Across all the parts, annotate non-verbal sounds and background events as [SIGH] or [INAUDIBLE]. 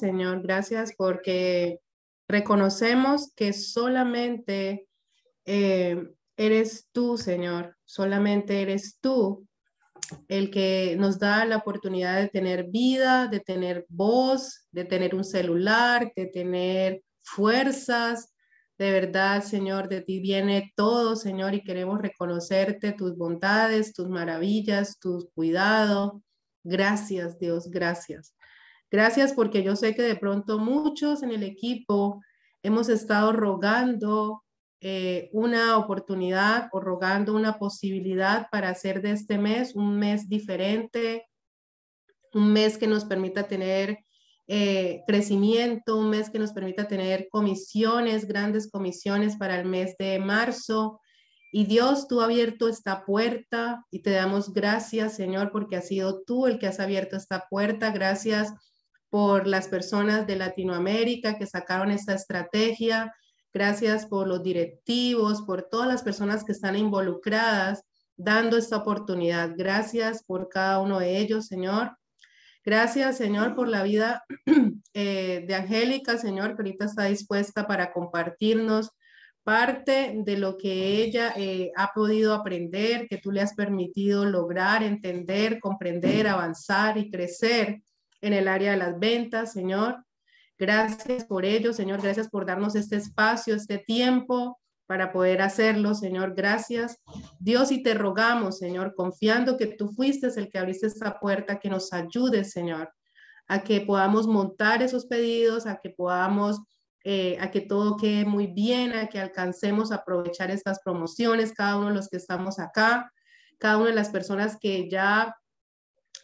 Señor, gracias porque reconocemos que solamente eh, eres tú, Señor, solamente eres tú el que nos da la oportunidad de tener vida, de tener voz, de tener un celular, de tener fuerzas. De verdad, Señor, de ti viene todo, Señor, y queremos reconocerte tus bondades, tus maravillas, tu cuidado. Gracias, Dios, gracias. Gracias porque yo sé que de pronto muchos en el equipo hemos estado rogando eh, una oportunidad o rogando una posibilidad para hacer de este mes un mes diferente, un mes que nos permita tener eh, crecimiento, un mes que nos permita tener comisiones, grandes comisiones para el mes de marzo. Y Dios, tú has abierto esta puerta y te damos gracias, Señor, porque has sido tú el que has abierto esta puerta. Gracias por las personas de Latinoamérica que sacaron esta estrategia, gracias por los directivos, por todas las personas que están involucradas dando esta oportunidad. Gracias por cada uno de ellos, Señor. Gracias, Señor, por la vida [CLEARS THROAT] eh, de Angélica, Señor, que ahorita está dispuesta para compartirnos parte de lo que ella eh, ha podido aprender, que tú le has permitido lograr, entender, comprender, avanzar y crecer en el área de las ventas, Señor. Gracias por ello, Señor. Gracias por darnos este espacio, este tiempo para poder hacerlo, Señor. Gracias. Dios, y te rogamos, Señor, confiando que tú fuiste el que abriste esta puerta, que nos ayudes, Señor, a que podamos montar esos pedidos, a que podamos, eh, a que todo quede muy bien, a que alcancemos a aprovechar estas promociones, cada uno de los que estamos acá, cada una de las personas que ya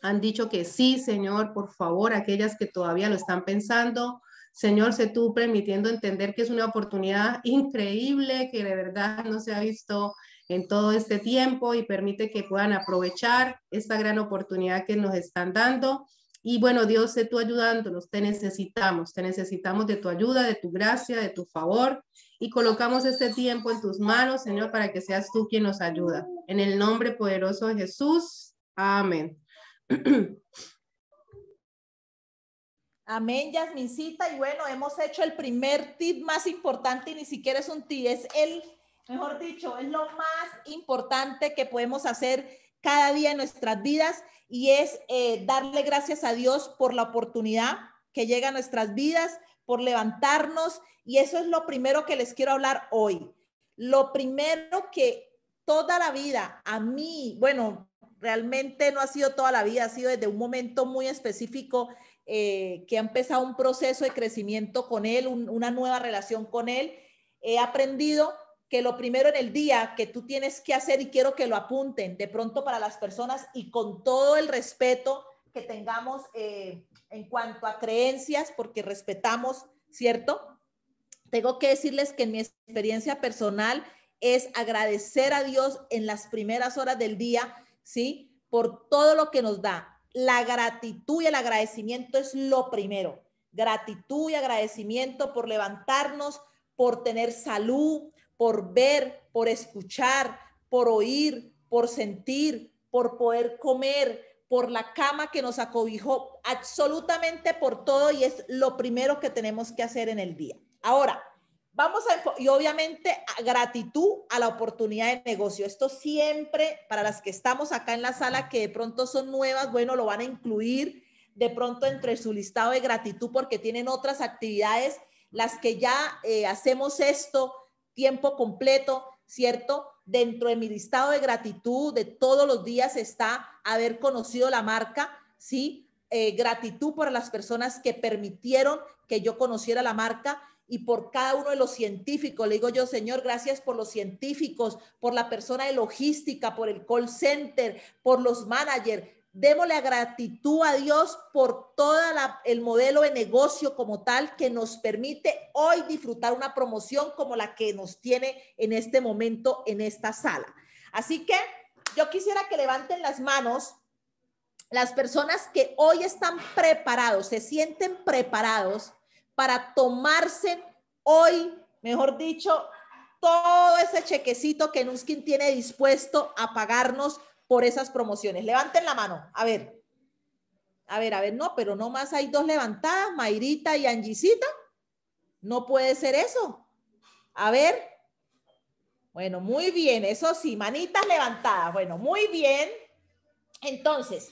han dicho que sí, Señor, por favor, aquellas que todavía lo están pensando. Señor, sé tú permitiendo entender que es una oportunidad increíble, que de verdad no se ha visto en todo este tiempo y permite que puedan aprovechar esta gran oportunidad que nos están dando. Y bueno, Dios, sé tú ayudándonos, te necesitamos, te necesitamos de tu ayuda, de tu gracia, de tu favor. Y colocamos este tiempo en tus manos, Señor, para que seas tú quien nos ayuda. En el nombre poderoso de Jesús. Amén. [CLEARS THROAT] Amén, Yasmincita. Y bueno, hemos hecho el primer tip más importante y ni siquiera es un tip, es el, mejor dicho, es lo más importante que podemos hacer cada día en nuestras vidas y es eh, darle gracias a Dios por la oportunidad que llega a nuestras vidas, por levantarnos. Y eso es lo primero que les quiero hablar hoy. Lo primero que toda la vida a mí, bueno, Realmente no ha sido toda la vida, ha sido desde un momento muy específico eh, que ha empezado un proceso de crecimiento con él, una nueva relación con él. He aprendido que lo primero en el día que tú tienes que hacer, y quiero que lo apunten de pronto para las personas y con todo el respeto que tengamos eh, en cuanto a creencias, porque respetamos, ¿cierto? Tengo que decirles que en mi experiencia personal es agradecer a Dios en las primeras horas del día ¿sí? Por todo lo que nos da. La gratitud y el agradecimiento es lo primero. Gratitud y agradecimiento por levantarnos, por tener salud, por ver, por escuchar, por oír, por sentir, por poder comer, por la cama que nos acobijó, absolutamente por todo y es lo primero que tenemos que hacer en el día. Ahora, Vamos a, y obviamente gratitud a la oportunidad de negocio. Esto siempre para las que estamos acá en la sala, que de pronto son nuevas, bueno, lo van a incluir de pronto entre su listado de gratitud porque tienen otras actividades, las que ya eh, hacemos esto tiempo completo, ¿cierto? Dentro de mi listado de gratitud de todos los días está haber conocido la marca, ¿sí? Eh, gratitud por las personas que permitieron que yo conociera la marca y por cada uno de los científicos. Le digo yo, Señor, gracias por los científicos, por la persona de logística, por el call center, por los managers. Démosle gratitud a Dios por todo el modelo de negocio como tal que nos permite hoy disfrutar una promoción como la que nos tiene en este momento en esta sala. Así que yo quisiera que levanten las manos las personas que hoy están preparados, se sienten preparados para tomarse hoy, mejor dicho, todo ese chequecito que Nuskin tiene dispuesto a pagarnos por esas promociones. Levanten la mano, a ver. A ver, a ver, no, pero no más hay dos levantadas, Mayrita y Angisita. No puede ser eso. A ver. Bueno, muy bien, eso sí, manitas levantadas. Bueno, muy bien. Entonces,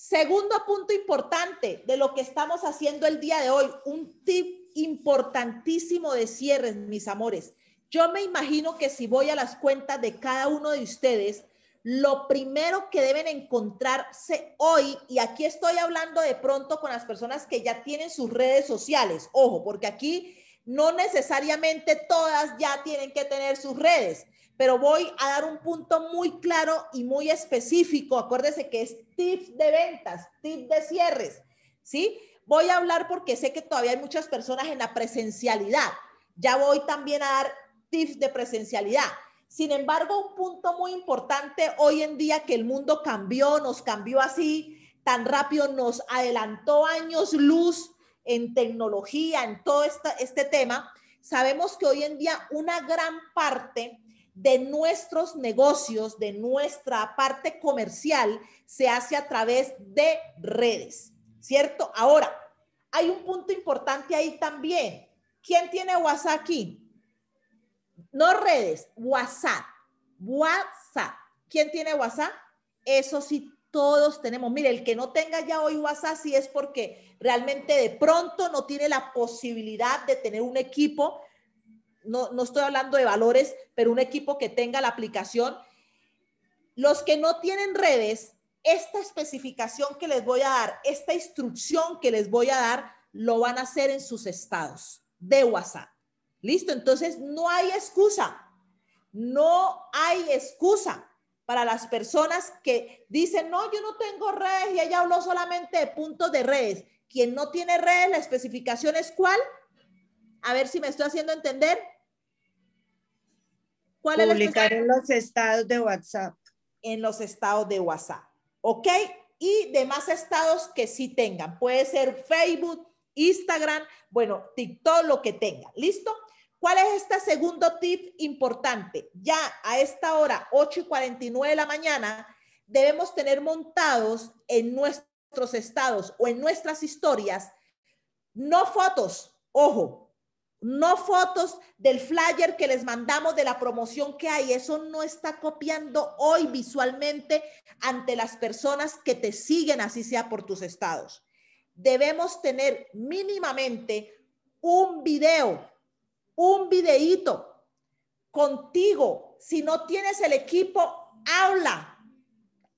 Segundo punto importante de lo que estamos haciendo el día de hoy, un tip importantísimo de cierres, mis amores. Yo me imagino que si voy a las cuentas de cada uno de ustedes, lo primero que deben encontrarse hoy, y aquí estoy hablando de pronto con las personas que ya tienen sus redes sociales, ojo, porque aquí no necesariamente todas ya tienen que tener sus redes, pero voy a dar un punto muy claro y muy específico. Acuérdese que es tips de ventas, tip de cierres, ¿sí? Voy a hablar porque sé que todavía hay muchas personas en la presencialidad. Ya voy también a dar tips de presencialidad. Sin embargo, un punto muy importante hoy en día que el mundo cambió, nos cambió así tan rápido, nos adelantó años luz en tecnología, en todo este, este tema. Sabemos que hoy en día una gran parte de nuestros negocios, de nuestra parte comercial, se hace a través de redes, ¿cierto? Ahora, hay un punto importante ahí también. ¿Quién tiene WhatsApp aquí? No redes, WhatsApp. WhatsApp. ¿Quién tiene WhatsApp? Eso sí, todos tenemos. Mire, el que no tenga ya hoy WhatsApp, sí es porque realmente de pronto no tiene la posibilidad de tener un equipo no, no estoy hablando de valores, pero un equipo que tenga la aplicación. Los que no tienen redes, esta especificación que les voy a dar, esta instrucción que les voy a dar, lo van a hacer en sus estados de WhatsApp. Listo, entonces no hay excusa, no hay excusa para las personas que dicen, no, yo no tengo redes y ella habló solamente de puntos de redes. Quien no tiene redes, la especificación es cuál, a ver si me estoy haciendo entender. ¿Cuál Publicar en los estados de WhatsApp. En los estados de WhatsApp. ¿Ok? Y demás estados que sí tengan. Puede ser Facebook, Instagram, bueno, TikTok, lo que tenga. ¿Listo? ¿Cuál es este segundo tip importante? Ya a esta hora, 8 y 49 de la mañana, debemos tener montados en nuestros estados o en nuestras historias, no fotos, ojo, no fotos del flyer que les mandamos de la promoción que hay. Eso no está copiando hoy visualmente ante las personas que te siguen, así sea por tus estados. Debemos tener mínimamente un video, un videíto contigo. Si no tienes el equipo, habla,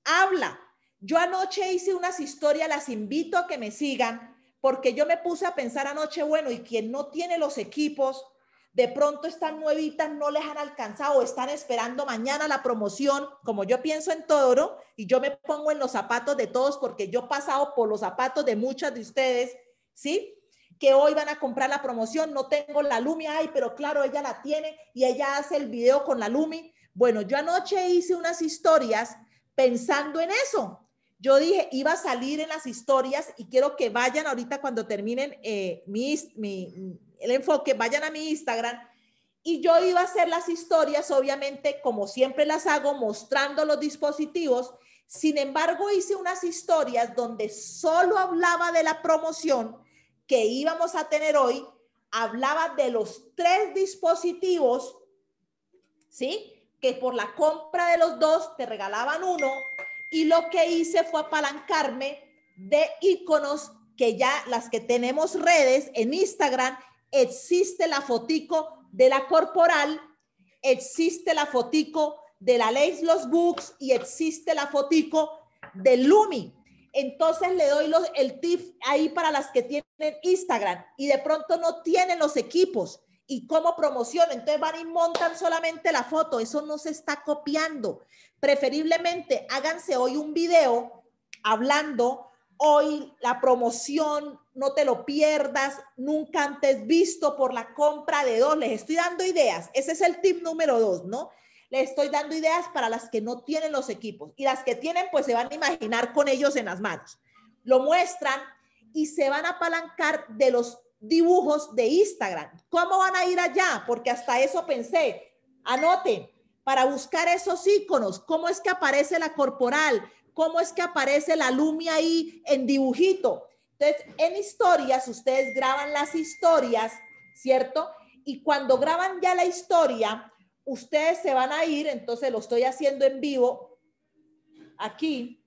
habla. Yo anoche hice unas historias, las invito a que me sigan porque yo me puse a pensar anoche, bueno, y quien no tiene los equipos, de pronto están nuevitas, no les han alcanzado, están esperando mañana la promoción, como yo pienso en todo, ¿no? y yo me pongo en los zapatos de todos porque yo he pasado por los zapatos de muchas de ustedes, ¿sí? Que hoy van a comprar la promoción, no tengo la Lumi, ay, pero claro, ella la tiene y ella hace el video con la Lumi. Bueno, yo anoche hice unas historias pensando en eso, yo dije, iba a salir en las historias y quiero que vayan ahorita cuando terminen eh, el enfoque, vayan a mi Instagram. Y yo iba a hacer las historias, obviamente, como siempre las hago, mostrando los dispositivos. Sin embargo, hice unas historias donde solo hablaba de la promoción que íbamos a tener hoy, hablaba de los tres dispositivos, ¿sí? Que por la compra de los dos te regalaban uno y lo que hice fue apalancarme de iconos que ya las que tenemos redes en Instagram, existe la fotico de la corporal, existe la fotico de la Lace Los Books y existe la fotico de Lumi. Entonces le doy el tip ahí para las que tienen Instagram y de pronto no tienen los equipos y cómo promoción. Entonces van y montan solamente la foto. Eso no se está copiando. Preferiblemente háganse hoy un video hablando, hoy la promoción, no te lo pierdas, nunca antes visto por la compra de dos. Les estoy dando ideas, ese es el tip número dos, ¿no? Les estoy dando ideas para las que no tienen los equipos y las que tienen pues se van a imaginar con ellos en las manos. Lo muestran y se van a apalancar de los dibujos de Instagram. ¿Cómo van a ir allá? Porque hasta eso pensé. Anoten, para buscar esos iconos. ¿Cómo es que aparece la corporal? ¿Cómo es que aparece la lumia ahí en dibujito? Entonces, en historias, ustedes graban las historias, ¿cierto? Y cuando graban ya la historia, ustedes se van a ir, entonces lo estoy haciendo en vivo, aquí.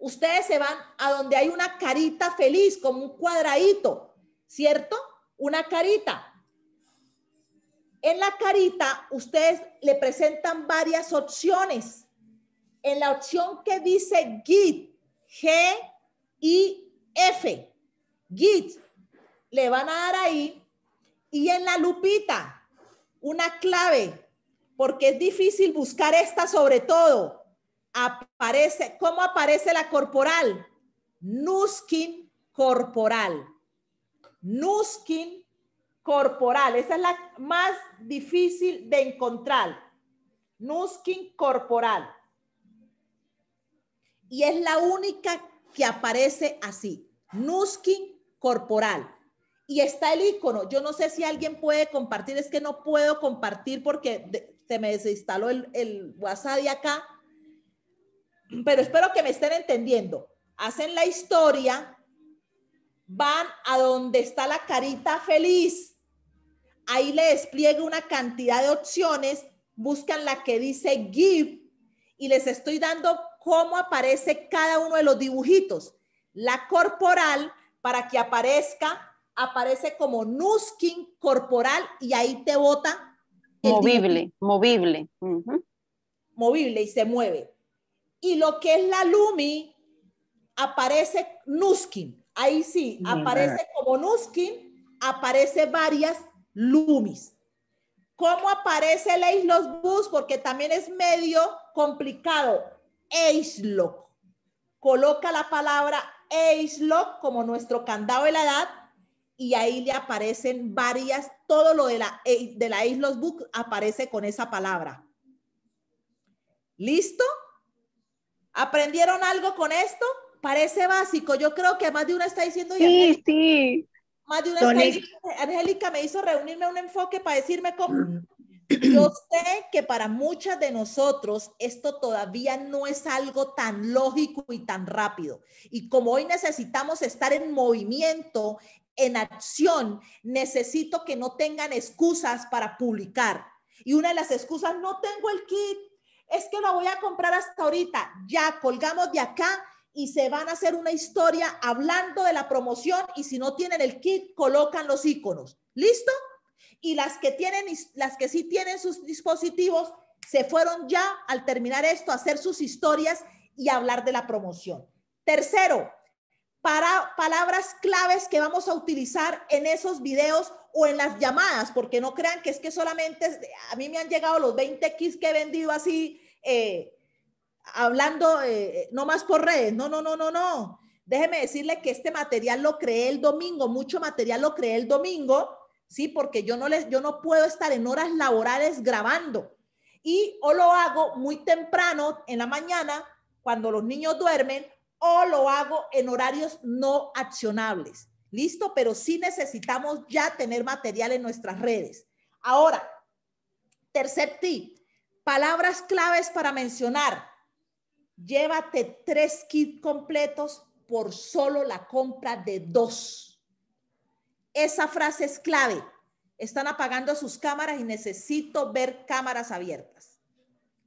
Ustedes se van a donde hay una carita feliz, como un cuadradito, ¿cierto? Una carita. En la carita, ustedes le presentan varias opciones. En la opción que dice Git, G, I, F, Git, le van a dar ahí. Y en la lupita, una clave, porque es difícil buscar esta sobre todo. Aparece, ¿cómo aparece la corporal? Nuskin corporal. Nuskin corporal. Esa es la más difícil de encontrar. Nuskin corporal. Y es la única que aparece así. Nuskin corporal. Y está el icono. Yo no sé si alguien puede compartir. Es que no puedo compartir porque se me desinstaló el, el WhatsApp de acá. Pero espero que me estén entendiendo. Hacen la historia, van a donde está la carita feliz Ahí le despliegue una cantidad de opciones, buscan la que dice Give y les estoy dando cómo aparece cada uno de los dibujitos. La corporal, para que aparezca, aparece como Nuskin corporal y ahí te bota. Movible, movible. Movible y se mueve. Y lo que es la Lumi, aparece Nuskin. Ahí sí, aparece como Nuskin, aparece varias Lumis, ¿Cómo aparece el los Porque también es medio complicado. Aislock. Coloca la palabra Aislock como nuestro candado de la edad y ahí le aparecen varias, todo lo de la, eh, de la aparece con esa palabra. ¿Listo? ¿Aprendieron algo con esto? Parece básico. Yo creo que más de una está diciendo. Sí, sí. Más de una Angélica me hizo reunirme un enfoque para decirme cómo. [CLEARS THROAT] Yo sé que para muchas de nosotros esto todavía no es algo tan lógico y tan rápido. Y como hoy necesitamos estar en movimiento, en acción, necesito que no tengan excusas para publicar. Y una de las excusas, no tengo el kit, es que lo voy a comprar hasta ahorita. Ya colgamos de acá y se van a hacer una historia hablando de la promoción y si no tienen el kit, colocan los iconos. ¿Listo? Y las que tienen, las que sí tienen sus dispositivos, se fueron ya al terminar esto a hacer sus historias y hablar de la promoción. Tercero, para palabras claves que vamos a utilizar en esos videos o en las llamadas, porque no crean que es que solamente a mí me han llegado los 20 kits que he vendido así. Eh, hablando, eh, eh, no más por redes, no, no, no, no, no. Déjeme decirle que este material lo creé el domingo, mucho material lo creé el domingo, ¿sí? Porque yo no, les, yo no puedo estar en horas laborales grabando. Y o lo hago muy temprano en la mañana, cuando los niños duermen, o lo hago en horarios no accionables. ¿Listo? Pero sí necesitamos ya tener material en nuestras redes. Ahora, tercer tip, palabras claves para mencionar llévate tres kits completos por solo la compra de dos. Esa frase es clave. Están apagando sus cámaras y necesito ver cámaras abiertas.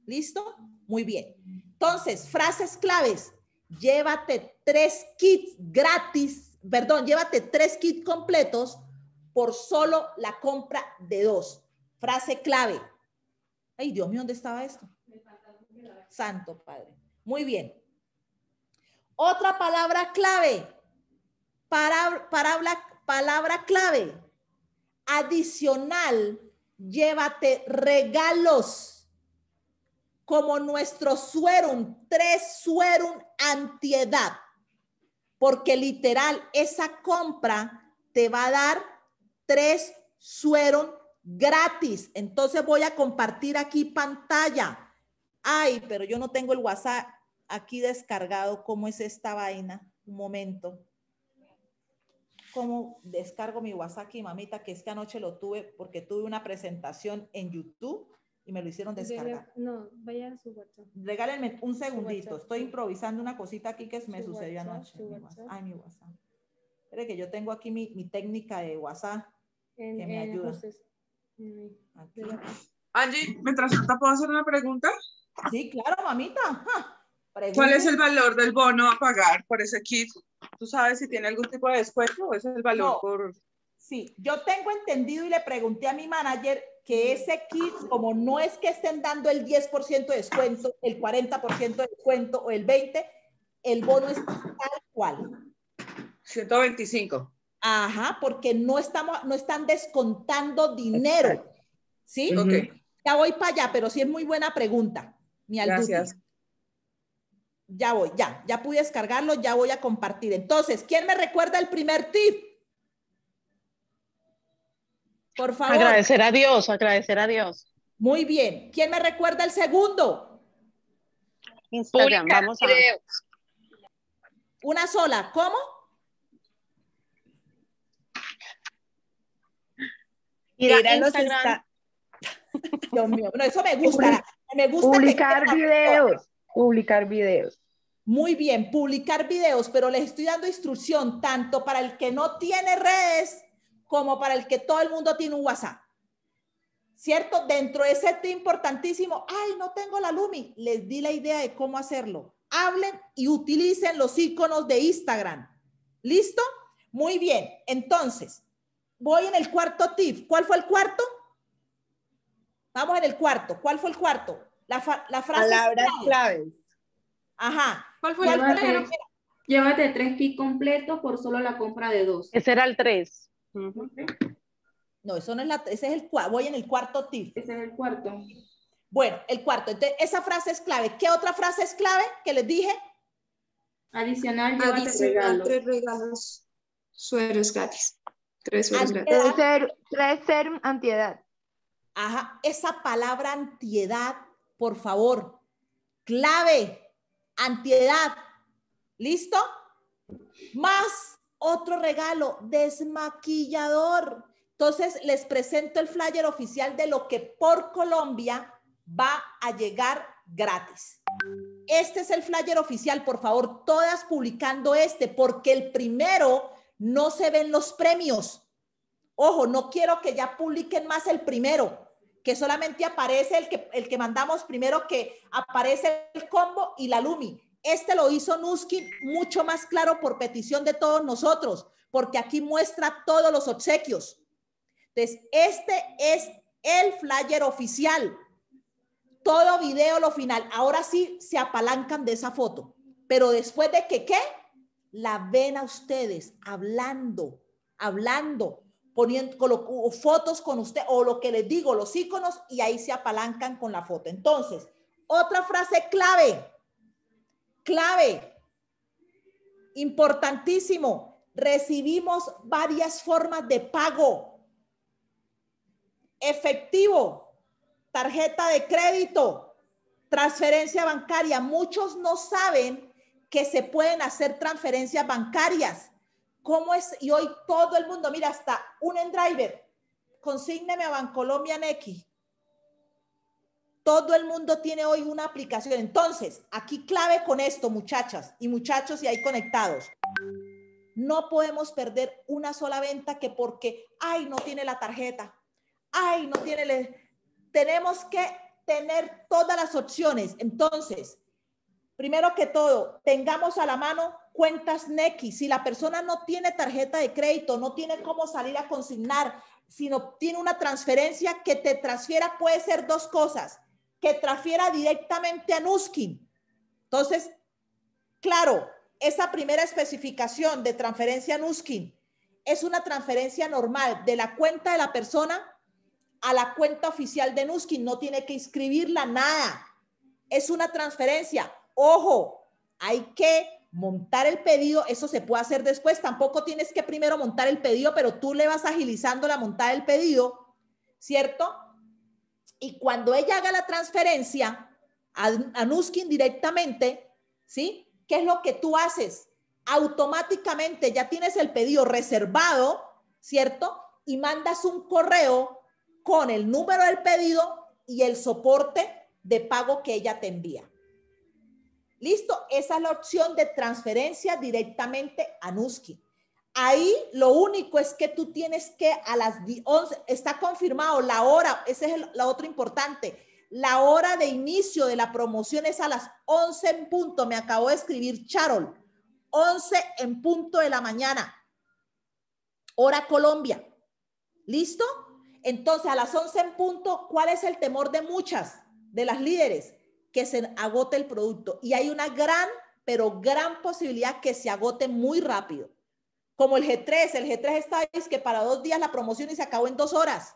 ¿Listo? Muy bien. Entonces, frases claves. Llévate tres kits gratis, perdón, llévate tres kits completos por solo la compra de dos. Frase clave. Ay, Dios mío, ¿dónde estaba esto? Santo Padre. Muy bien. Otra palabra clave. Para, palabra, clave. Adicional, llévate regalos como nuestro suerum, tres suerum antiedad. Porque literal, esa compra te va a dar tres suerum gratis. Entonces voy a compartir aquí pantalla. Ay, pero yo no tengo el WhatsApp aquí descargado cómo es esta vaina. Un momento. ¿Cómo descargo mi WhatsApp y mamita? Que es que anoche lo tuve porque tuve una presentación en YouTube y me lo hicieron descargar. no, vaya a su WhatsApp. Regálenme un segundito. Estoy improvisando una cosita aquí que me sucedió anoche. Ay, mi WhatsApp. Espere que yo tengo aquí mi, mi técnica de WhatsApp que me ayuda. Angie, mientras tanto, ¿puedo hacer una pregunta? Sí, claro, mamita. ¿Cuál es el valor del bono a pagar por ese kit? ¿Tú sabes si tiene algún tipo de descuento o es el valor por...? Sí, yo tengo entendido y le pregunté a mi manager que ese kit, como no es que estén dando el 10% de descuento, el 40% de descuento o el 20%, el bono es tal cual. 125. Ajá, porque no, estamos, no están descontando dinero. ¿Sí? Ok. Ya voy para allá, pero sí es muy buena pregunta. Mi Gracias. Ya voy, ya, ya pude descargarlo, ya voy a compartir. Entonces, ¿quién me recuerda el primer tip? Por favor. Agradecer a Dios, agradecer a Dios. Muy bien. ¿Quién me recuerda el segundo? Instagram, vamos a ver. Una sola, ¿cómo? Ir los. Instagram. Dios mío, no, eso me gusta. publicar videos. Publicar videos. Muy bien, publicar videos, pero les estoy dando instrucción tanto para el que no tiene redes como para el que todo el mundo tiene un WhatsApp. ¿Cierto? Dentro de ese tip importantísimo, ay, no tengo la Lumi, les di la idea de cómo hacerlo. Hablen y utilicen los iconos de Instagram. ¿Listo? Muy bien. Entonces, voy en el cuarto tip. ¿Cuál fue el cuarto? Vamos en el cuarto. ¿Cuál fue el cuarto? La, la frase Palabras clave. claves. Ajá. ¿Cuál fue el primero? Llévate tres kits completos por solo la compra de dos. Ese era el tres. No, eso no es la, ese es el voy en el cuarto tip. Ese es el cuarto. Bueno, el cuarto. Entonces, esa frase es clave. ¿Qué otra frase es clave que les dije? Adicional, llévate Adicional, regalos. tres regalos. Sueros gratis. Tres sueros gratis. Tres ser antiedad. Ajá, esa palabra antiedad por favor. Clave, antiedad. ¿Listo? Más otro regalo, desmaquillador. Entonces, les presento el flyer oficial de lo que por Colombia va a llegar gratis. Este es el flyer oficial, por favor, todas publicando este, porque el primero no se ven los premios. Ojo, no quiero que ya publiquen más el primero que solamente aparece el que, el que mandamos primero, que aparece el combo y la Lumi. Este lo hizo Nuskin mucho más claro por petición de todos nosotros, porque aquí muestra todos los obsequios. Entonces, este es el flyer oficial. Todo video lo final. Ahora sí se apalancan de esa foto. Pero después de que, ¿qué? La ven a ustedes hablando, hablando, poniendo fotos con usted o lo que les digo, los iconos, y ahí se apalancan con la foto. Entonces, otra frase clave, clave, importantísimo, recibimos varias formas de pago. Efectivo, tarjeta de crédito, transferencia bancaria. Muchos no saben que se pueden hacer transferencias bancarias cómo es, y hoy todo el mundo, mira, hasta un driver, consígneme a Bancolombia Nequi. Todo el mundo tiene hoy una aplicación. Entonces, aquí clave con esto, muchachas y muchachos, y ahí conectados. No podemos perder una sola venta que porque, ay, no tiene la tarjeta, ay, no tiene... le Tenemos que tener todas las opciones. Entonces, primero que todo, tengamos a la mano cuentas NECI, si la persona no tiene tarjeta de crédito, no tiene cómo salir a consignar, sino tiene una transferencia que te transfiera, puede ser dos cosas, que transfiera directamente a Nuskin. Entonces, claro, esa primera especificación de transferencia a Nuskin es una transferencia normal de la cuenta de la persona a la cuenta oficial de Nuskin, no tiene que inscribirla nada. Es una transferencia. Ojo, hay que montar el pedido, eso se puede hacer después, tampoco tienes que primero montar el pedido, pero tú le vas agilizando la montada del pedido, ¿cierto? Y cuando ella haga la transferencia a, Nuskin directamente, ¿sí? ¿Qué es lo que tú haces? Automáticamente ya tienes el pedido reservado, ¿cierto? Y mandas un correo con el número del pedido y el soporte de pago que ella te envía. Listo, esa es la opción de transferencia directamente a Nuski. Ahí lo único es que tú tienes que a las 11, está confirmado la hora, esa es la otra importante, la hora de inicio de la promoción es a las 11 en punto, me acabó de escribir Charol, 11 en punto de la mañana, hora Colombia. ¿Listo? Entonces, a las 11 en punto, ¿cuál es el temor de muchas de las líderes? que se agote el producto. Y hay una gran, pero gran posibilidad que se agote muy rápido. Como el G3, el G3 está es que para dos días la promoción y se acabó en dos horas.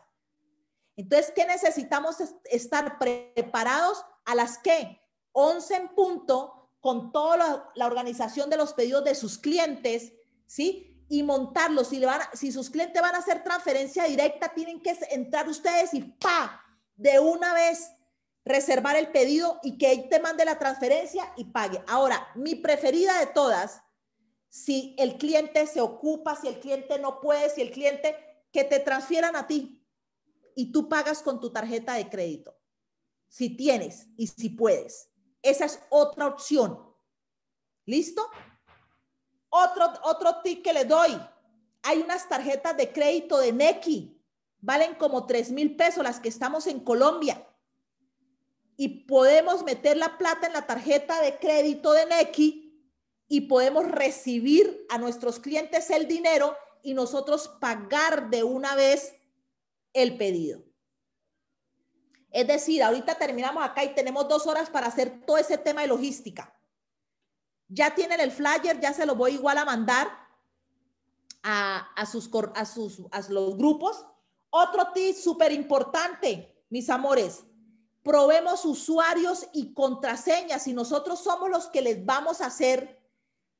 Entonces, ¿qué necesitamos estar preparados a las que 11 en punto con toda la, organización de los pedidos de sus clientes, ¿sí? Y montarlos. le si sus clientes van a hacer transferencia directa, tienen que entrar ustedes y ¡pa! De una vez reservar el pedido y que te mande la transferencia y pague. Ahora, mi preferida de todas, si el cliente se ocupa, si el cliente no puede, si el cliente, que te transfieran a ti y tú pagas con tu tarjeta de crédito, si tienes y si puedes. Esa es otra opción. ¿Listo? Otro, otro tip que le doy. Hay unas tarjetas de crédito de Nequi. Valen como 3 mil pesos las que estamos en Colombia y podemos meter la plata en la tarjeta de crédito de Nequi y podemos recibir a nuestros clientes el dinero y nosotros pagar de una vez el pedido. Es decir, ahorita terminamos acá y tenemos dos horas para hacer todo ese tema de logística. Ya tienen el flyer, ya se lo voy igual a mandar a, sus, a, sus, a los grupos. Otro tip súper importante, mis amores, probemos usuarios y contraseñas Si nosotros somos los que les vamos a hacer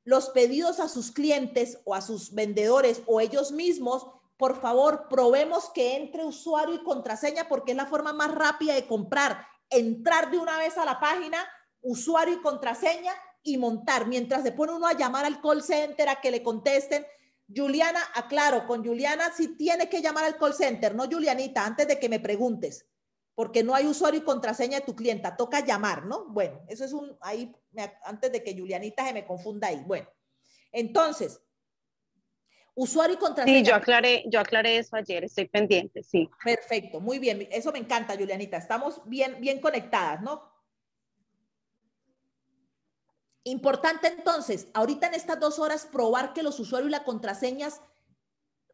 los pedidos a sus clientes o a sus vendedores o ellos mismos, por favor, probemos que entre usuario y contraseña porque es la forma más rápida de comprar. Entrar de una vez a la página, usuario y contraseña y montar. Mientras se pone uno a llamar al call center a que le contesten, Juliana, aclaro, con Juliana si tiene que llamar al call center, no Julianita, antes de que me preguntes porque no hay usuario y contraseña de tu clienta, toca llamar, ¿no? Bueno, eso es un, ahí, antes de que Julianita se me confunda ahí. Bueno, entonces, usuario y contraseña. Sí, yo aclaré, yo aclaré eso ayer, estoy pendiente, sí. Perfecto, muy bien, eso me encanta, Julianita, estamos bien, bien conectadas, ¿no? Importante entonces, ahorita en estas dos horas, probar que los usuarios y las contraseñas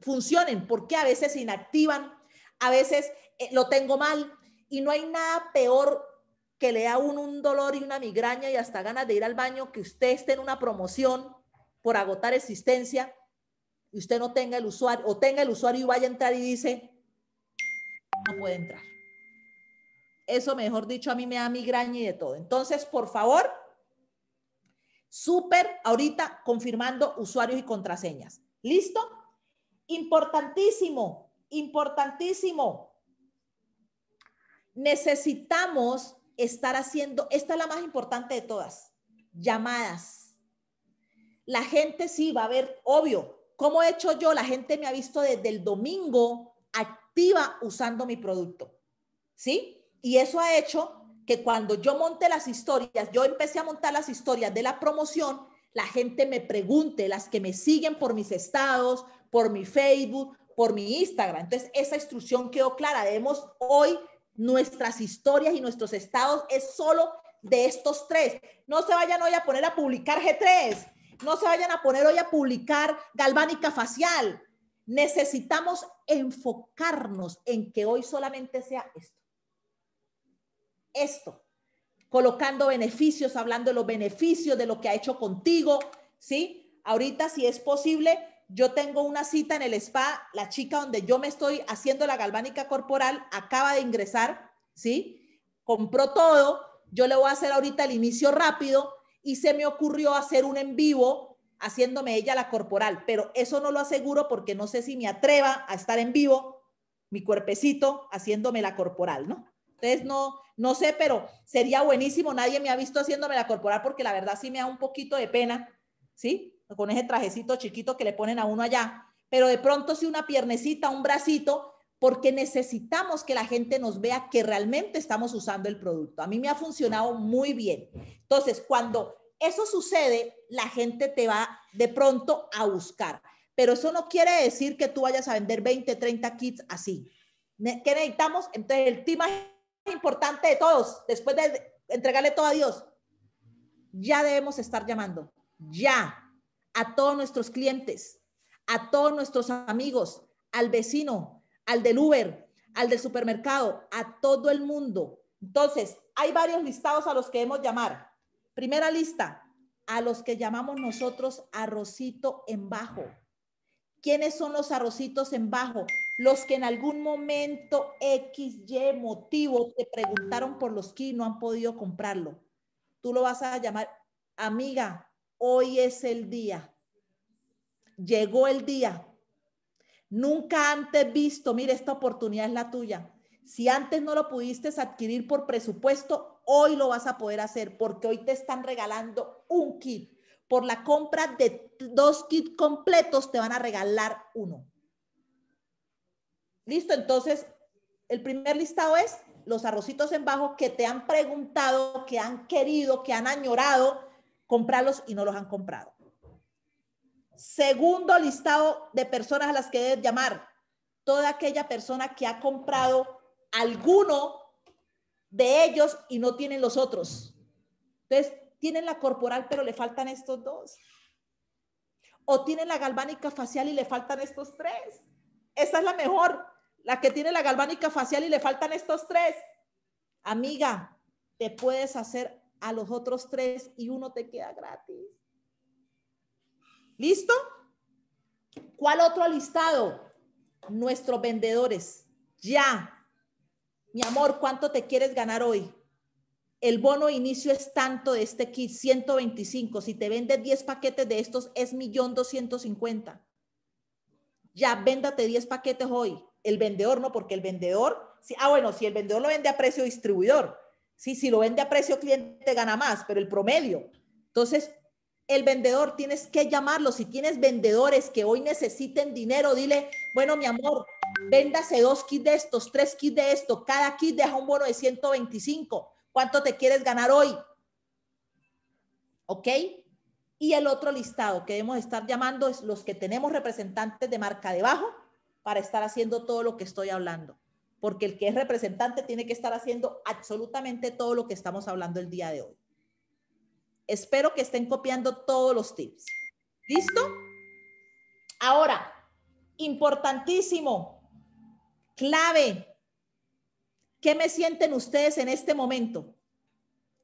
funcionen, porque a veces inactivan, a veces eh, lo tengo mal, y no hay nada peor que le da un, un dolor y una migraña y hasta ganas de ir al baño, que usted esté en una promoción por agotar existencia y usted no tenga el usuario o tenga el usuario y vaya a entrar y dice, no puede entrar. Eso, mejor dicho, a mí me da migraña y de todo. Entonces, por favor, súper ahorita confirmando usuarios y contraseñas. ¿Listo? Importantísimo, importantísimo necesitamos estar haciendo, esta es la más importante de todas, llamadas. La gente sí va a ver, obvio, ¿cómo he hecho yo? La gente me ha visto desde el domingo activa usando mi producto, ¿sí? Y eso ha hecho que cuando yo monte las historias, yo empecé a montar las historias de la promoción, la gente me pregunte, las que me siguen por mis estados, por mi Facebook, por mi Instagram. Entonces, esa instrucción quedó clara. Debemos hoy nuestras historias y nuestros estados es solo de estos tres. No se vayan hoy a poner a publicar G3, no se vayan a poner hoy a publicar galvánica facial. Necesitamos enfocarnos en que hoy solamente sea esto. Esto, colocando beneficios, hablando de los beneficios de lo que ha hecho contigo, ¿sí? Ahorita, si es posible, yo tengo una cita en el spa, la chica donde yo me estoy haciendo la galvánica corporal acaba de ingresar, ¿sí? Compró todo, yo le voy a hacer ahorita el inicio rápido y se me ocurrió hacer un en vivo haciéndome ella la corporal, pero eso no lo aseguro porque no sé si me atreva a estar en vivo mi cuerpecito haciéndome la corporal, ¿no? Entonces no no sé, pero sería buenísimo, nadie me ha visto haciéndome la corporal porque la verdad sí me da un poquito de pena, ¿sí? con ese trajecito chiquito que le ponen a uno allá, pero de pronto sí una piernecita, un bracito, porque necesitamos que la gente nos vea que realmente estamos usando el producto. A mí me ha funcionado muy bien. Entonces, cuando eso sucede, la gente te va de pronto a buscar. Pero eso no quiere decir que tú vayas a vender 20, 30 kits así. ¿Qué necesitamos? Entonces, el tema importante de todos, después de entregarle todo a Dios, ya debemos estar llamando. Ya, a todos nuestros clientes, a todos nuestros amigos, al vecino, al del Uber, al del supermercado, a todo el mundo. Entonces, hay varios listados a los que debemos llamar. Primera lista, a los que llamamos nosotros arrocito en bajo. ¿Quiénes son los arrocitos en bajo? Los que en algún momento X, Y motivo te preguntaron por los que no han podido comprarlo. Tú lo vas a llamar, amiga, hoy es el día. Llegó el día. Nunca antes visto, mire, esta oportunidad es la tuya. Si antes no lo pudiste adquirir por presupuesto, hoy lo vas a poder hacer porque hoy te están regalando un kit. Por la compra de dos kits completos te van a regalar uno. Listo, entonces el primer listado es los arrocitos en bajo que te han preguntado, que han querido, que han añorado comprarlos y no los han comprado. Segundo listado de personas a las que debes llamar. Toda aquella persona que ha comprado alguno de ellos y no tienen los otros. Entonces, tienen la corporal, pero le faltan estos dos. O tienen la galvánica facial y le faltan estos tres. Esa es la mejor, la que tiene la galvánica facial y le faltan estos tres. Amiga, te puedes hacer a los otros tres y uno te queda gratis. ¿Listo? ¿Cuál otro listado? Nuestros vendedores. Ya. Mi amor, ¿cuánto te quieres ganar hoy? El bono de inicio es tanto de este kit, 125. Si te vendes 10 paquetes de estos, es 1.250.000 Ya, véndate 10 paquetes hoy. El vendedor no, porque el vendedor, ah, bueno, si el vendedor lo vende a precio distribuidor, ¿sí? Si lo vende a precio cliente gana más, pero el promedio. Entonces, el vendedor tienes que llamarlo. Si tienes vendedores que hoy necesiten dinero, dile, bueno, mi amor, véndase dos kits de estos, tres kits de esto, cada kit deja un bono de 125. ¿Cuánto te quieres ganar hoy? ¿Ok? Y el otro listado que debemos estar llamando es los que tenemos representantes de marca debajo para estar haciendo todo lo que estoy hablando porque el que es representante tiene que estar haciendo absolutamente todo lo que estamos hablando el día de hoy. Espero que estén copiando todos los tips. ¿Listo? Ahora, importantísimo, clave, ¿qué me sienten ustedes en este momento?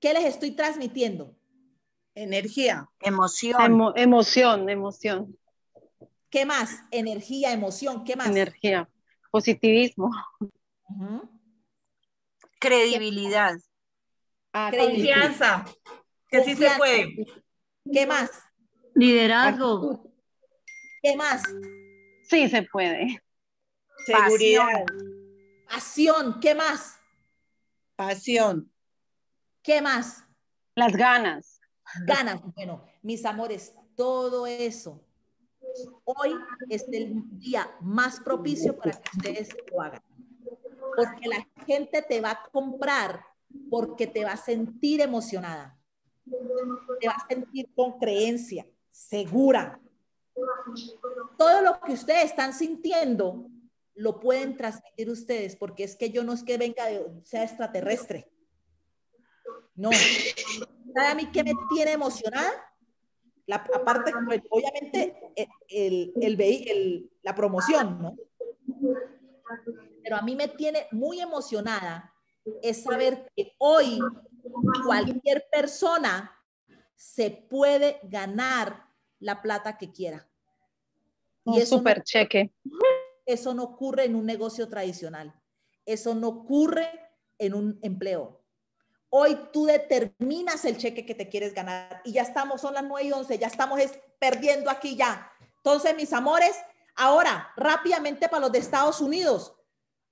¿Qué les estoy transmitiendo? Energía. Emoción. emoción, emoción. ¿Qué más? Energía, emoción, ¿qué más? Energía, positivismo. Credibilidad. Ah, confianza. Que si sí se puede. ¿Qué más? Liderazgo. ¿Qué más? Sí se puede. Seguridad. Pasión. Pasión. ¿Qué más? Pasión. ¿Qué más? Las ganas. Ganas. Bueno, mis amores, todo eso. Hoy es el día más propicio para que ustedes lo hagan porque la gente te va a comprar, porque te va a sentir emocionada, te va a sentir con creencia, segura. Todo lo que ustedes están sintiendo lo pueden transmitir ustedes, porque es que yo no es que venga de, sea extraterrestre. No. ¿Sabe a mí qué me tiene emocionada? La, aparte, pues, obviamente, el, la promoción, ¿no? pero a mí me tiene muy emocionada es saber que hoy cualquier persona se puede ganar la plata que quiera. Un y eso super cheque. Eso no ocurre en un negocio tradicional. Eso no ocurre en un empleo. Hoy tú determinas el cheque que te quieres ganar y ya estamos, son las 9 y 11, ya estamos perdiendo aquí ya. Entonces, mis amores, ahora rápidamente para los de Estados Unidos,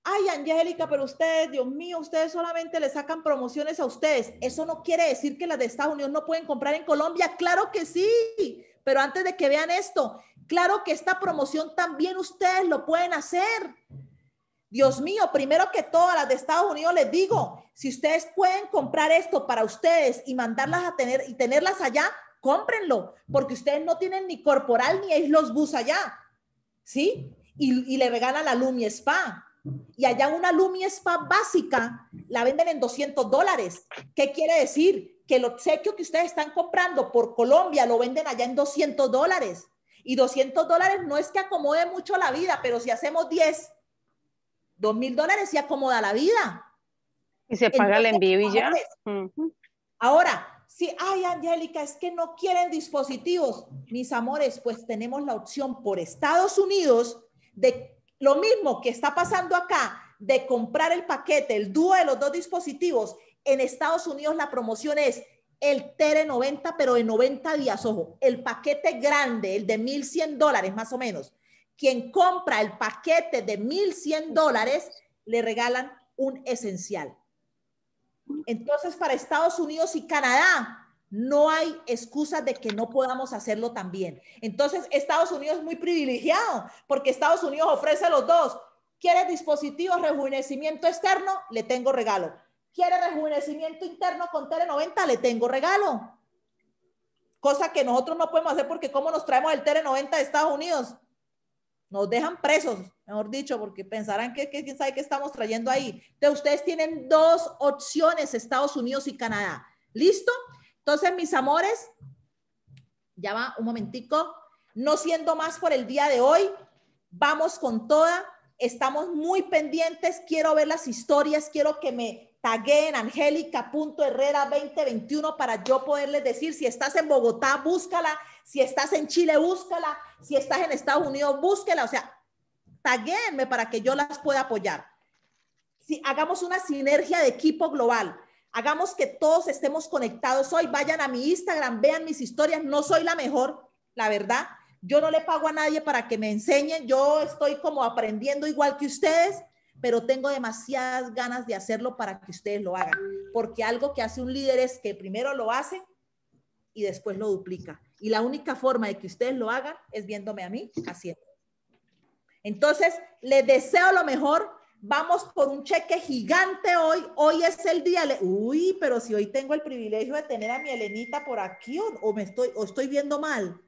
ay Angélica, pero ustedes, Dios mío, ustedes solamente le sacan promociones a ustedes. Eso no quiere decir que las de Estados Unidos no pueden comprar en Colombia. Claro que sí, pero antes de que vean esto, claro que esta promoción también ustedes lo pueden hacer. Dios mío, primero que todo, a las de Estados Unidos les digo, si ustedes pueden comprar esto para ustedes y mandarlas a tener y tenerlas allá, cómprenlo, porque ustedes no tienen ni corporal ni es los bus allá, ¿sí? Y, le regalan la Lumi Spa y allá una Lumi Spa básica la venden en 200 dólares. ¿Qué quiere decir? Que el obsequio que ustedes están comprando por Colombia lo venden allá en 200 dólares. Y 200 dólares no es que acomode mucho la vida, pero si hacemos 10, 2 mil dólares sí acomoda la vida. Y se paga el envío y ya. Ahora, si, ay, Angélica, es que no quieren dispositivos. Mis amores, pues tenemos la opción por Estados Unidos de lo mismo que está pasando acá de comprar el paquete, el dúo de los dos dispositivos, en Estados Unidos la promoción es el Tere 90, pero de 90 días, ojo, el paquete grande, el de 1.100 dólares más o menos. Quien compra el paquete de 1.100 dólares, le regalan un esencial. Entonces, para Estados Unidos y Canadá, no hay excusa de que no podamos hacerlo también. Entonces, Estados Unidos es muy privilegiado porque Estados Unidos ofrece los dos. ¿Quiere dispositivos rejuvenecimiento externo? Le tengo regalo. ¿Quiere rejuvenecimiento interno con Tele90? Le tengo regalo. Cosa que nosotros no podemos hacer porque ¿cómo nos traemos el Tele90 de Estados Unidos? Nos dejan presos, mejor dicho, porque pensarán que, que quién sabe qué estamos trayendo ahí. Entonces, ustedes tienen dos opciones, Estados Unidos y Canadá. ¿Listo? Entonces, mis amores, ya va un momentico, no siendo más por el día de hoy, vamos con toda, estamos muy pendientes, quiero ver las historias, quiero que me taguen angélica.herrera2021 para yo poderles decir, si estás en Bogotá, búscala, si estás en Chile, búscala, si estás en Estados Unidos, búscala, o sea, taguéenme para que yo las pueda apoyar. Si hagamos una sinergia de equipo global, Hagamos que todos estemos conectados hoy. Vayan a mi Instagram, vean mis historias. No soy la mejor, la verdad. Yo no le pago a nadie para que me enseñen. Yo estoy como aprendiendo igual que ustedes, pero tengo demasiadas ganas de hacerlo para que ustedes lo hagan. Porque algo que hace un líder es que primero lo hace y después lo duplica. Y la única forma de que ustedes lo hagan es viéndome a mí haciendo. Entonces, les deseo lo mejor vamos por un cheque gigante hoy, hoy es el día, uy, pero si hoy tengo el privilegio de tener a mi Elenita por aquí o, me estoy, estoy viendo mal.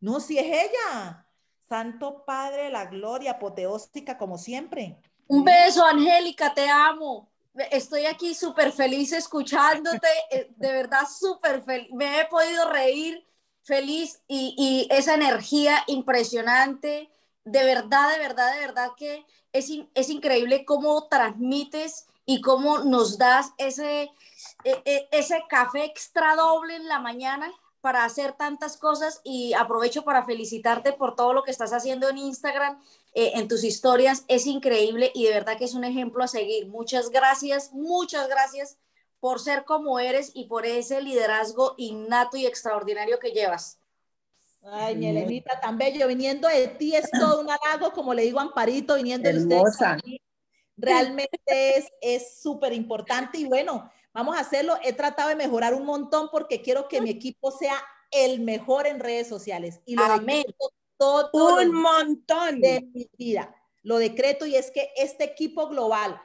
No, si es ella. Santo Padre, la gloria apoteóstica como siempre. Un beso, Angélica, te amo. Estoy aquí súper feliz escuchándote, [LAUGHS] eh, de verdad súper feliz. Me he podido reír feliz y esa energía impresionante de verdad, de verdad, de verdad que es, es increíble cómo transmites y cómo nos das ese, e, e, ese café extra doble en la mañana para hacer tantas cosas y aprovecho para felicitarte por todo lo que estás haciendo en Instagram, eh, en tus historias, es increíble y de verdad que es un ejemplo a seguir. Muchas gracias, muchas gracias por ser como eres y por ese liderazgo innato y extraordinario que llevas. Ay, mi Elenita, tan bello. Viniendo de ti es todo un halago, como le digo a Amparito, viniendo de ustedes. Realmente es súper importante y bueno, vamos a hacerlo. He tratado de mejorar un montón porque quiero que mi equipo sea el mejor en redes sociales. Y lo Amén. todo un montón de mi vida. Lo decreto y es que este equipo global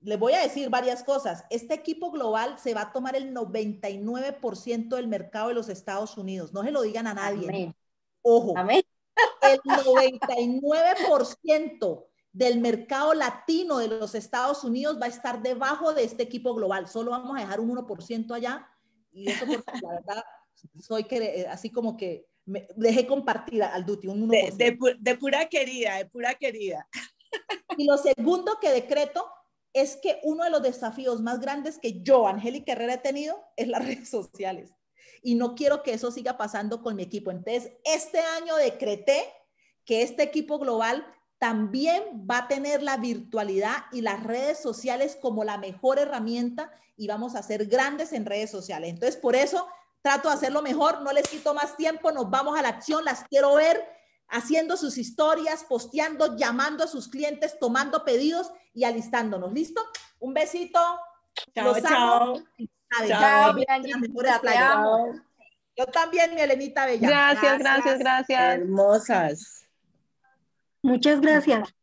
le voy a decir varias cosas. Este equipo global se va a tomar el 99% del mercado de los Estados Unidos. No se lo digan a nadie. Ojo. El 99% del mercado latino de los Estados Unidos va a estar debajo de este equipo global. Solo vamos a dejar un 1% allá. Y eso la verdad, soy eh, así como que dejé compartir al Duty un de pura querida, de pura querida. Y lo segundo que decreto es que uno de los desafíos más grandes que yo, Angélica Herrera, he tenido es las [LAUGHS] redes sociales. Y no quiero que eso siga pasando con mi equipo. Entonces, este año decreté que este equipo global también va a tener la virtualidad y las redes sociales como la mejor herramienta y vamos a ser grandes en redes sociales. Entonces, por eso trato de hacerlo mejor, no les quito más tiempo, nos vamos a la acción, las quiero ver, haciendo sus historias, posteando, llamando a sus clientes, tomando pedidos y alistándonos. ¿Listo? Un besito. Chao, chao. Chao, Yo también, mi Elenita Bella. gracias, gracias. gracias. Hermosas. Muchas gracias.